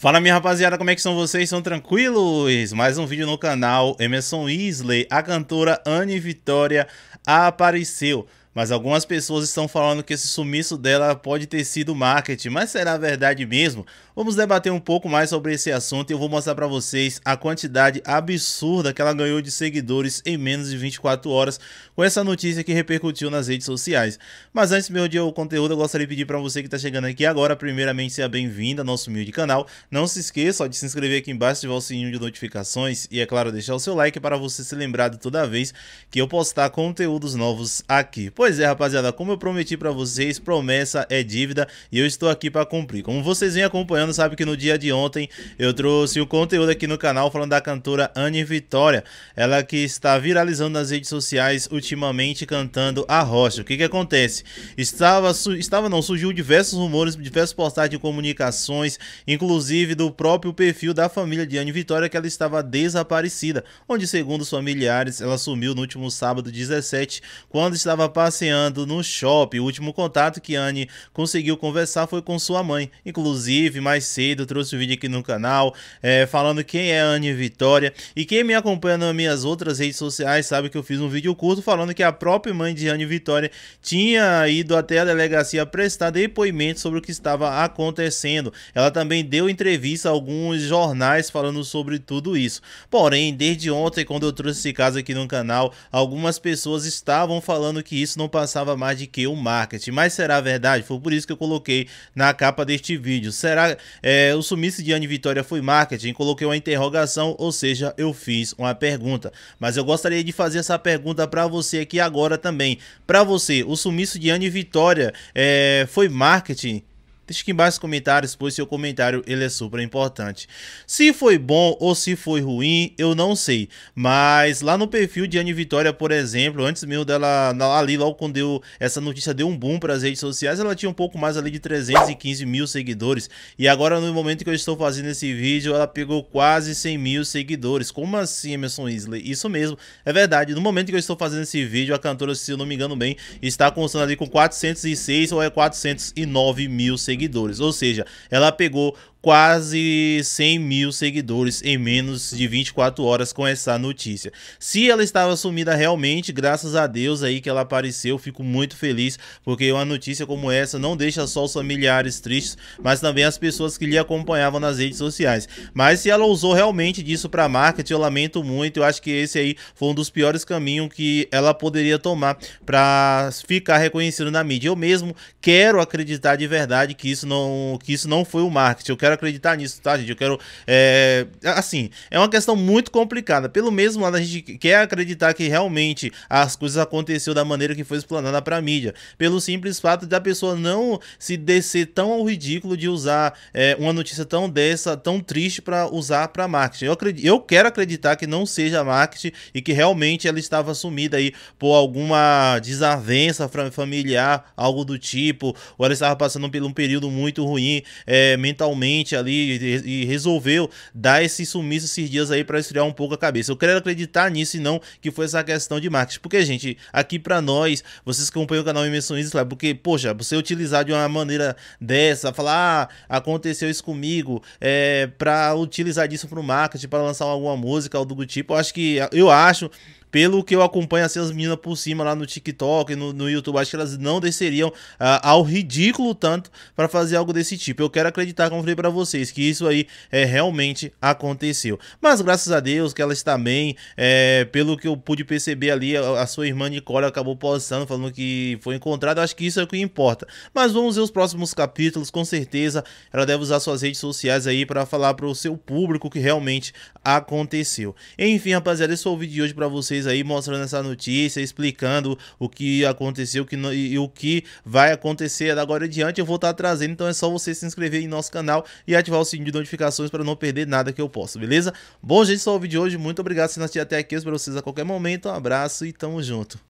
Fala minha rapaziada, como é que são vocês? São tranquilos? Mais um vídeo no canal, Emerson Isley, a cantora Anne Vitória apareceu mas algumas pessoas estão falando que esse sumiço dela pode ter sido marketing, mas será verdade mesmo? Vamos debater um pouco mais sobre esse assunto e eu vou mostrar para vocês a quantidade absurda que ela ganhou de seguidores em menos de 24 horas com essa notícia que repercutiu nas redes sociais. Mas antes meu dia o conteúdo, eu gostaria de pedir para você que está chegando aqui agora, primeiramente seja bem-vindo ao nosso humilde canal. Não se esqueça de se inscrever aqui embaixo, ativar o sininho de notificações e é claro deixar o seu like para você ser lembrado toda vez que eu postar conteúdos novos aqui. Pois é, rapaziada, como eu prometi para vocês, promessa é dívida e eu estou aqui para cumprir. Como vocês vêm acompanhando, sabe que no dia de ontem eu trouxe o um conteúdo aqui no canal falando da cantora Anne Vitória, ela que está viralizando nas redes sociais ultimamente cantando a rocha. O que que acontece? Estava, estava não, surgiu diversos rumores, diversos postagens de comunicações, inclusive do próprio perfil da família de Anne Vitória que ela estava desaparecida, onde segundo os familiares ela sumiu no último sábado 17, quando estava passando passeando no shopping. O último contato que Anne conseguiu conversar foi com sua mãe. Inclusive, mais cedo trouxe o um vídeo aqui no canal é, falando quem é Anne Vitória. E quem me acompanha nas minhas outras redes sociais sabe que eu fiz um vídeo curto falando que a própria mãe de Anne Vitória tinha ido até a delegacia prestar depoimento sobre o que estava acontecendo. Ela também deu entrevista a alguns jornais falando sobre tudo isso. Porém, desde ontem, quando eu trouxe esse caso aqui no canal, algumas pessoas estavam falando que isso não passava mais de que o marketing. Mas será verdade? Foi por isso que eu coloquei na capa deste vídeo. Será é, o sumiço de Anne Vitória foi marketing? Coloquei uma interrogação, ou seja, eu fiz uma pergunta. Mas eu gostaria de fazer essa pergunta para você aqui agora também. Para você, o sumiço de Anne Vitória é, foi marketing? Deixe aqui embaixo nos comentários, pois seu comentário ele é super importante. Se foi bom ou se foi ruim, eu não sei. Mas lá no perfil de Anne Vitória, por exemplo, antes mesmo dela, ali logo quando deu, essa notícia deu um boom para as redes sociais, ela tinha um pouco mais ali de 315 mil seguidores. E agora no momento que eu estou fazendo esse vídeo, ela pegou quase 100 mil seguidores. Como assim, Emerson Isley? Isso mesmo, é verdade. No momento que eu estou fazendo esse vídeo, a cantora, se eu não me engano bem, está constando ali com 406 ou é 409 mil seguidores seguidores. Ou seja, ela pegou quase 100 mil seguidores em menos de 24 horas com essa notícia. Se ela estava sumida realmente, graças a Deus aí que ela apareceu, fico muito feliz, porque uma notícia como essa não deixa só os familiares tristes, mas também as pessoas que lhe acompanhavam nas redes sociais. Mas se ela usou realmente disso para marketing, eu lamento muito, eu acho que esse aí foi um dos piores caminhos que ela poderia tomar para ficar reconhecido na mídia. Eu mesmo quero acreditar de verdade que isso não que isso não foi o marketing. Eu quero quero acreditar nisso, tá, gente? Eu quero. É, assim, é uma questão muito complicada. Pelo mesmo lado, a gente quer acreditar que realmente as coisas aconteceram da maneira que foi explanada pra mídia. Pelo simples fato da pessoa não se descer tão ao ridículo de usar é, uma notícia tão dessa, tão triste, para usar para marketing. Eu, acredito, eu quero acreditar que não seja marketing e que realmente ela estava sumida aí por alguma desavença familiar, algo do tipo, ou ela estava passando por um período muito ruim é, mentalmente mente ali e, resolveu dar esse sumiço esses dias aí para esfriar um pouco a cabeça. Eu quero acreditar nisso e não que foi essa questão de marketing. Porque, gente, aqui para nós, vocês acompanham o canal Imersões, claro, porque, poxa, você utilizar de uma maneira dessa, falar, ah, aconteceu isso comigo, é, para utilizar disso para o marketing, para lançar alguma música, algo do tipo, eu acho que, eu acho pelo que eu acompanho assim, as meninas por cima lá no TikTok, no, no YouTube, acho que elas não desceriam ah, ao ridículo tanto para fazer algo desse tipo. Eu quero acreditar, como falei para vocês, que isso aí é, realmente aconteceu. Mas graças a Deus que ela está bem, é, pelo que eu pude perceber ali, a, a sua irmã Nicole acabou postando, falando que foi encontrada, acho que isso é o que importa. Mas vamos ver os próximos capítulos, com certeza ela deve usar suas redes sociais aí para falar para o seu público que realmente aconteceu. Enfim, rapaziada, esse foi o vídeo de hoje para vocês vocês aí, mostrando essa notícia, explicando o que aconteceu que e, e, o que vai acontecer agora em diante Eu vou estar tá trazendo, então é só você se inscrever em nosso canal e ativar o sininho de notificações para não perder nada que eu posso, beleza? Bom, gente, só o vídeo de hoje. Muito obrigado por assistir até aqui. Eu espero vocês a qualquer momento. Um abraço e tamo junto.